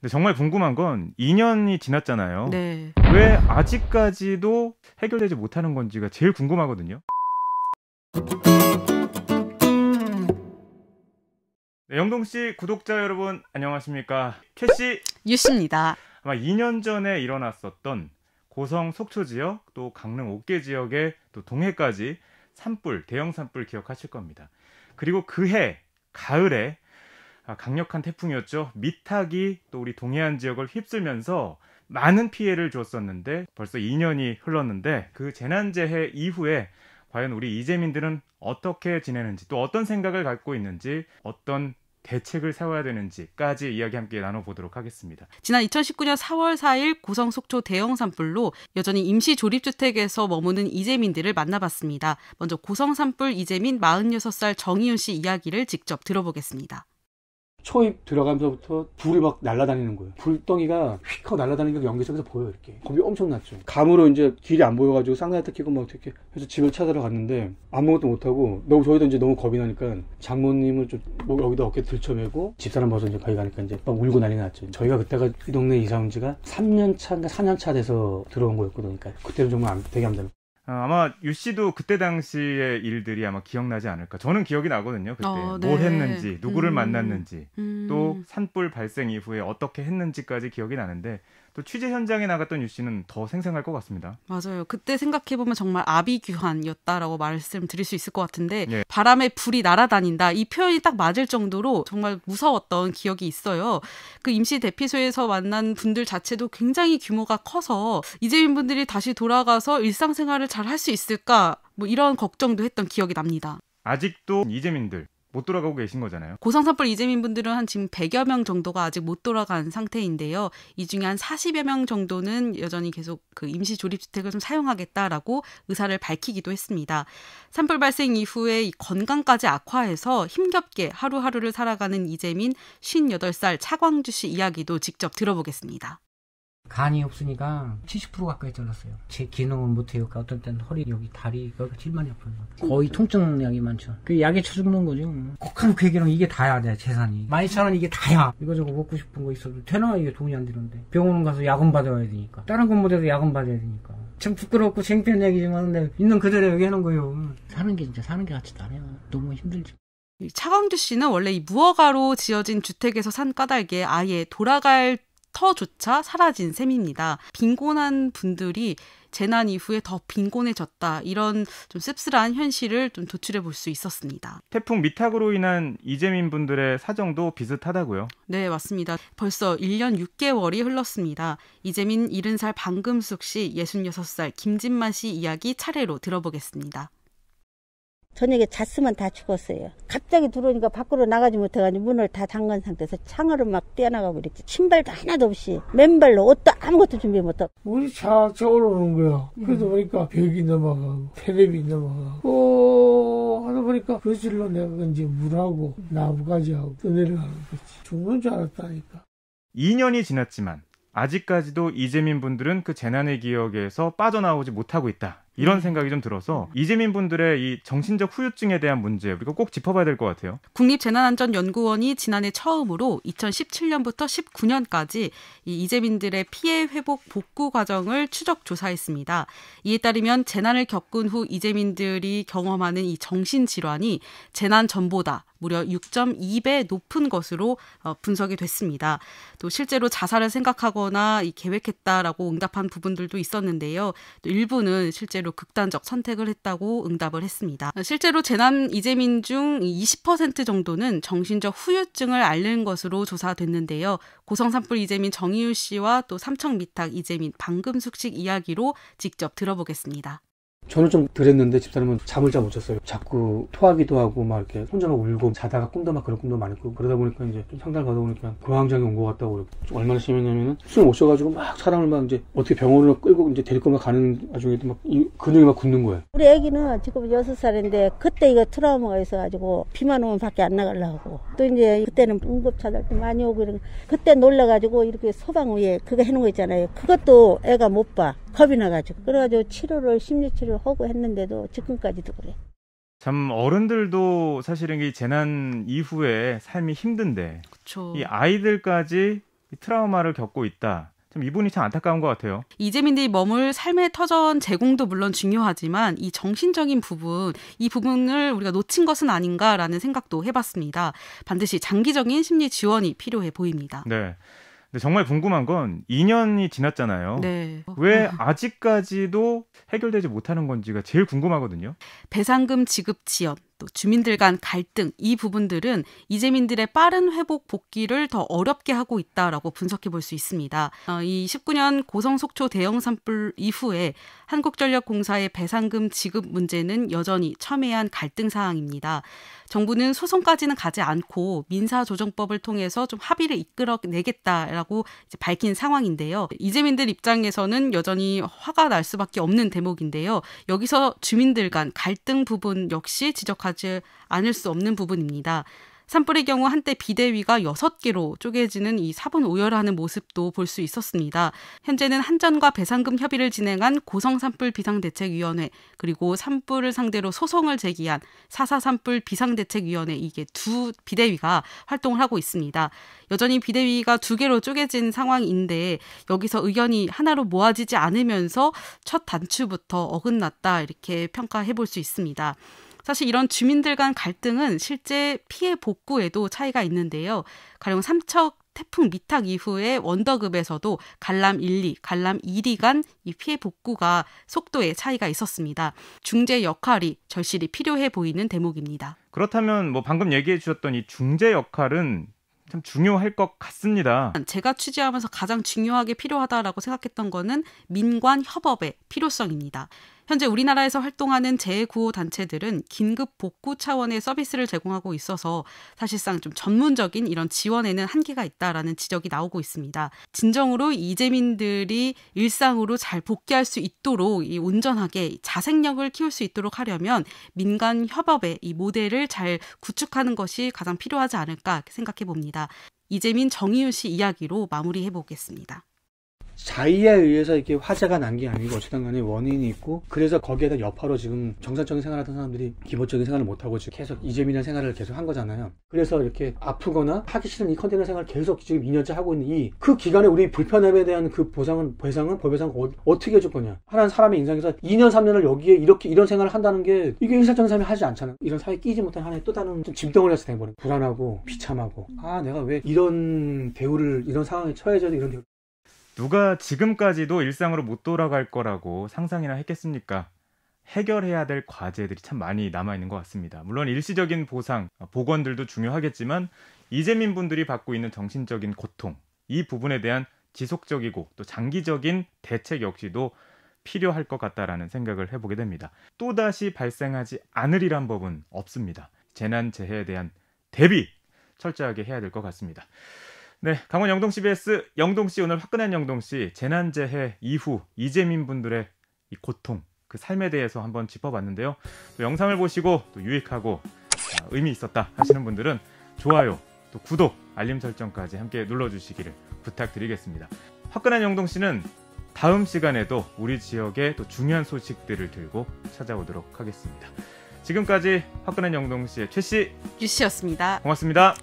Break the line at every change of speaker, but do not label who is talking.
근데 정말 궁금한 건 2년이 지났잖아요.
네. 왜
아직까지도 해결되지 못하는 건지가 제일 궁금하거든요. 네, 영동 씨 구독자 여러분 안녕하십니까?
캐시 유씨입니다.
아마 2년 전에 일어났었던 고성 속초 지역 또 강릉 옥계 지역의 또 동해까지 산불 대형 산불 기억하실 겁니다. 그리고 그해 가을에 아, 강력한 태풍이었죠. 미탁이 또 우리 동해안 지역을 휩쓸면서 많은 피해를 줬었는데 벌써 2년이 흘렀는데 그 재난재해 이후에 과연 우리 이재민들은 어떻게 지내는지 또 어떤 생각을 갖고 있는지 어떤 대책을 세워야 되는지까지 이야기 함께 나눠보도록 하겠습니다.
지난 2019년 4월 4일 고성 속초 대형 산불로 여전히 임시 조립주택에서 머무는 이재민들을 만나봤습니다. 먼저 고성 산불 이재민 46살 정희윤 씨 이야기를 직접 들어보겠습니다.
초입 들어가면서부터 불이 막 날아다니는 거예요. 불덩이가 휙 하고 날아다니는 게 연기석에서 보여 요 이렇게. 겁이 엄청 났죠. 감으로 이제 길이 안 보여가지고 쌍라이트 켜고 막이렇게 해서 집을 찾으러 갔는데 아무것도 못하고 너무 저희도 이제 너무 겁이 나니까 장모님을 좀 뭐 여기다 어깨 들쳐매고 집사람 봐서 이제 거기 가니까 이제 막 울고 난리 났죠. 저희가 그때가 이 동네 이사 온 지가 3년 차인가 4년 차 돼서 들어온 거였거든요. 그러니까 그때는 정말
되게 안 되는 어, 아마 유 씨도 그때 당시의 일들이 아마 기억나지 않을까. 저는 기억이 나거든요. 그때 어, 네. 뭐 했는지, 누구를 음. 만났는지, 음. 또 산불 발생 이후에 어떻게 했는지까지 기억이 나는데 또 취재 현장에 나갔던 유 씨는 더 생생할 것 같습니다.
맞아요. 그때 생각해 보면 정말 아비규환이었다라고 말씀드릴 수 있을 것 같은데 예. 바람에 불이 날아다닌다 이 표현이 딱 맞을 정도로 정말 무서웠던 기억이 있어요. 그 임시 대피소에서 만난 분들 자체도 굉장히 규모가 커서 이재민 분들이 다시 돌아가서 일상생활을 잘 할 수 있을까 뭐 이런 걱정도 했던 기억이 납니다.
아직도 이재민들 못 돌아가고 계신 거잖아요.
고성산불 이재민 분들은 한 지금 100여 명 정도가 아직 못 돌아간 상태인데요. 이 중에 한 40여 명 정도는 여전히 계속 그 임시 조립주택을 좀 사용하겠다라고 의사를 밝히기도 했습니다. 산불 발생 이후에 건강까지 악화해서 힘겹게 하루하루를 살아가는 이재민 58살 차광주 씨 이야기도 직접 들어보겠습니다.
간이 없으니까 70% 가까이 잘랐어요. 제 기능은 못해요. 그러니까 어떤 때는 허리, 여기 다리, 여기가 제일 많이 아픈 거 거의 음. 통증 약이 많죠.
그 약에 쳐죽는
거죠. kok한 뭐. 괴기랑 이게 다야, 내 재산이. 12,000원 이게 다야. 이거저거 먹고 싶은 거 있어도 되나? 이게 돈이 안 되는데. 병원 가서 약은 받아야 되니까. 다른 건 못해도 약은 받아야 되니까. 참 부끄럽고 창피한 얘기지만 근데 있는 그대로 얘기하는 거예요. 사는 게 진짜 사는 게 같지도 않아요. 너무 힘들죠.
차광주 씨는 원래 이 무허가로 지어진 주택에서 산 까닭에 아예 돌아갈 터조차 사라진 셈입니다. 빈곤한 분들이 재난 이후에 더 빈곤해졌다 이런 좀 씁쓸한 현실을 좀 도출해 볼 수 있었습니다. 태풍
미탁으로 인한 이재민 분들의 사정도 비슷하다고요?
네 맞습니다. 벌써 1년 6개월이 흘렀습니다. 이재민 70살 방금숙 씨, 66살 김진만 씨 이야기 차례로 들어보겠습니다. 저녁에 잤으면 다 죽었어요. 갑자기 들어오니까 밖으로 나가지 못해가지고 문을 다 잠근 상태에서 창으로 막 뛰어나가고 이랬지. 신발도 하나도 없이 맨발로 옷도 아무것도 준비 못하고. 우리 차저올로오는 거야. 그래서 음.
보니까 벽이 넘어가고 테레비 넘어가고 어, 하다 보니까 그실로 내가 이제 물하고 나무가지하고 떠내려가는 거지. 죽는 줄 알았다니까.
2년이 지났지만 아직까지도 이재민 분들은 그 재난의 기억에서 빠져나오지 못하고 있다 이런 생각이 좀 들어서 이재민 분들의 이 정신적 후유증에 대한 문제 우리가 꼭 짚어봐야 될 것 같아요.
국립재난안전연구원이 지난해 처음으로 2017년부터 19년까지 이 이재민들의 피해 회복 복구 과정을 추적 조사했습니다. 이에 따르면 재난을 겪은 후 이재민들이 경험하는 이 정신 질환이 재난 전보다 무려 6.2배 높은 것으로 어, 분석이 됐습니다. 또 실제로 자살을 생각하거나 계획했다라고 응답한 부분들도 있었는데요. 일부는 실제로 극단적 선택을 했다고 응답을 했습니다. 실제로 재난 이재민 중 20% 정도는 정신적 후유증을 앓는 것으로 조사됐는데요. 고성 산불 이재민 정희유 씨와 또 삼청 미탁 이재민 방금숙식 이야기로 직접 들어보겠습니다.
저는 좀 그랬는데 집사람은 잠을 잘 못 잤어요. 자꾸 토하기도 하고 막 이렇게 혼자 막 울고 자다가 꿈도 막 그런 꿈도 많이 꾸고 그러다 보니까 이제 좀 상담 받아보니까 공황장애 온것 같다고 얼마나 심했냐면은 술못쉬가지고막 사람을 막 이제 어떻게 병원으로 끌고 이제 데리고 막 가는 와중에도 막이 근육이 막 굳는 거예요.
우리 아기는 지금 여섯 살인데 그때 이거 트라우마가 있어가지고 비만 오면 밖에 안 나가려고 또 이제 그때는 응급 찾을 때 많이 오고 이런 그때 놀라가지고 이렇게 소방 위에 그거 해놓은 거 있잖아요. 그것도 애가 못 봐. 겁이 나가지고 그래가지고 치료를 심리 치료를 하고 했는데도 지금까지도 그래.
참 어른들도 사실은 이 재난 이후에 삶이 힘든데 그쵸. 이 아이들까지 트라우마를 겪고 있다. 참 이분이 참 안타까운 것 같아요.
이재민들이 머물 삶의 터전 제공도 물론 중요하지만 이 정신적인 부분, 이 부분을 우리가 놓친 것은 아닌가라는 생각도 해봤습니다. 반드시 장기적인 심리 지원이 필요해 보입니다.
네. 근데 정말 궁금한 건 2년이 지났잖아요. 네. 왜 아직까지도
해결되지 못하는 건지가 제일 궁금하거든요. 배상금 지급 지연 또 주민들 간 갈등 이 부분들은 이재민들의 빠른 회복 복귀를 더 어렵게 하고 있다라고 분석해 볼 수 있습니다. 어, 이 19년 고성 속초 대형 산불 이후에 한국전력공사의 배상금 지급 문제는 여전히 첨예한 갈등 사항입니다. 정부는 소송까지는 가지 않고 민사조정법을 통해서 좀 합의를 이끌어내겠다라고 밝힌 상황인데요. 이재민들 입장에서는 여전히 화가 날 수밖에 없는 대목인데요. 여기서 주민들 간 갈등 부분 역시 지적하 가지 않을 수 없는 부분입니다. 산불의 경우 한때 비대위가 6개로 쪼개지는 이 사분 오열하는 모습도 볼 수 있었습니다. 현재는 한전과 배상금 협의를 진행한 고성산불 비상대책위원회 그리고 산불을 상대로 소송을 제기한 사사산불 비상대책위원회 이게 두 비대위가 활동을 하고 있습니다. 여전히 비대위가 두 개로 쪼개진 상황인데 여기서 의견이 하나로 모아지지 않으면서 첫 단추부터 어긋났다 이렇게 평가해 볼 수 있습니다. 사실 이런 주민들 간 갈등은 실제 피해 복구에도 차이가 있는데요. 가령 삼척 태풍 미탁 이후에 원더급에서도 갈람 1, 2, 갈람 1위 간이 피해 복구가 속도에 차이가 있었습니다. 중재 역할이 절실히 필요해 보이는 대목입니다.
그렇다면 뭐 방금 얘기해 주셨던 이 중재 역할은 참 중요할 것 같습니다.
제가 취재하면서 가장 중요하게 필요하다라고 생각했던 거는 민관 협업의 필요성입니다. 현재 우리나라에서 활동하는 재구호 단체들은 긴급 복구 차원의 서비스를 제공하고 있어서 사실상 좀 전문적인 이런 지원에는 한계가 있다라는 지적이 나오고 있습니다. 진정으로 이재민들이 일상으로 잘 복귀할 수 있도록 이 온전하게 자생력을 키울 수 있도록 하려면 민간 협업의 이 모델을 잘 구축하는 것이 가장 필요하지 않을까 생각해 봅니다. 이재민 정의윤 씨 이야기로 마무리해 보겠습니다.
자의에 의해서 이렇게 화재가난 게 아니고 어쨌든 간에 원인이 있고 그래서 거기에다 여파로 지금 정상적인 생활하던 사람들이 기본적인 생활을 못하고 지금 계속 이재민의 생활을 계속 한 거잖아요 그래서 이렇게 아프거나 하기 싫은 이 컨테이너 생활을 계속 지금 2년째 하고 있는 이 그 기간에 우리 불편함에 대한 그 보상은 배상은 법배상 어, 떻게 해줄 거냐 하는 사람의 인상에서 2년 3년을 여기에 이렇게 이런 생활을 한다는 게 이게 일상적인 사이 하지 않잖아 이런 사회에 끼지 못한 하나의 또 다른 좀짐덩을해서 돼버린 불안하고 비참하고 아 내가 왜 이런 대우를 이런 상황에 처해져도 이런 대우
누가 지금까지도 일상으로 못 돌아갈 거라고 상상이나 했겠습니까? 해결해야 될 과제들이 참 많이 남아 있는 것 같습니다. 물론 일시적인 보상, 복원들도 중요하겠지만 이재민 분들이 받고 있는 정신적인 고통 이 부분에 대한 지속적이고 또 장기적인 대책 역시도 필요할 것 같다라는 생각을 해보게 됩니다. 또 다시 발생하지 않으리란 법은 없습니다. 재난 재해에 대한 대비 철저하게 해야 될 것 같습니다. 네, 강원 영동 CBS 영동 씨 오늘 화끈한 영동 씨 재난 재해 이후 이재민 분들의 이 고통 그 삶에 대해서 한번 짚어봤는데요. 또 영상을 보시고 또 유익하고 아, 의미 있었다 하시는 분들은 좋아요 또 구독 알림 설정까지 함께 눌러주시기를 부탁드리겠습니다. 화끈한 영동 씨는 다음 시간에도 우리 지역의 또 중요한 소식들을 들고 찾아오도록 하겠습니다. 지금까지 화끈한 영동 씨의 최 씨,
유 씨였습니다.
고맙습니다.